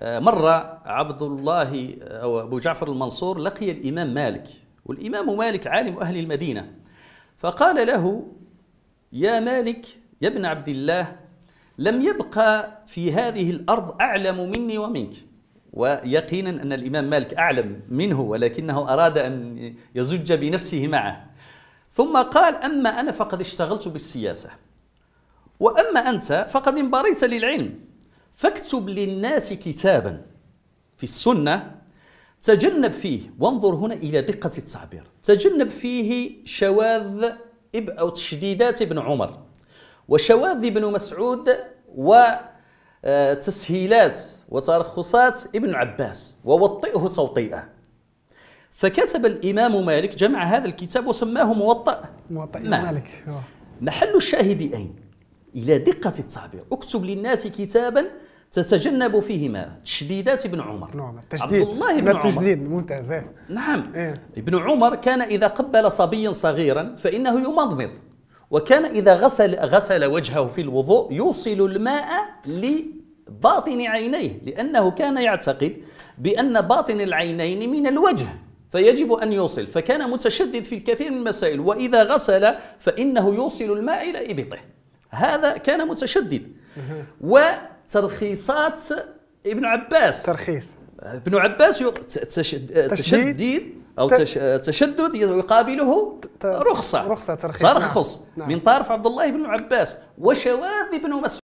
آه، مرة عبد الله آه، أو أبو جعفر المنصور لقي الإمام مالك والإمام مالك عالم أهل المدينة فقال له يا مالك يا ابن عبد الله لم يبقى في هذه الأرض أعلم مني ومنك ويقينا أن الإمام مالك أعلم منه ولكنه أراد أن يزج بنفسه معه ثم قال أما أنا فقد اشتغلت بالسياسة وأما أنت فقد انبريت للعلم فاكتب للناس كتابا في السنة تجنب فيه وانظر هنا إلى دقة التعبير تجنب فيه شواذ أو تشديدات ابن عمر وشواذ ابن مسعود وتسهيلات آه، وترخصات ابن عباس ووطئه توطيئة فكتب الإمام مالك جمع هذا الكتاب وسماه موطأ موطأ نعم. مالك محل الشاهد أين؟ إلى دقة التعبير اكتب للناس كتابا تتجنب فيهما تشديدات ابن عمر نعم التشديد عبد الله بن عمر التجديد ممتاز إيه. نعم إيه؟ ابن عمر كان إذا قبل صبيا صغيرا فإنه يمضمض وكان إذا غسل غسل وجهه في الوضوء يوصل الماء لباطن عينيه لأنه كان يعتقد بأن باطن العينين من الوجه فيجب أن يوصل فكان متشدد في الكثير من المسائل وإذا غسل فإنه يوصل الماء إلى إبطه هذا كان متشدد وترخيصات ابن عباس ترخيص ابن عباس تشدد, آه، او آه، تشدد يقابله رخصه رخصه ترخيص ترخص نعم. من طرف عبد الله بن عباس وشواذ بن مسعود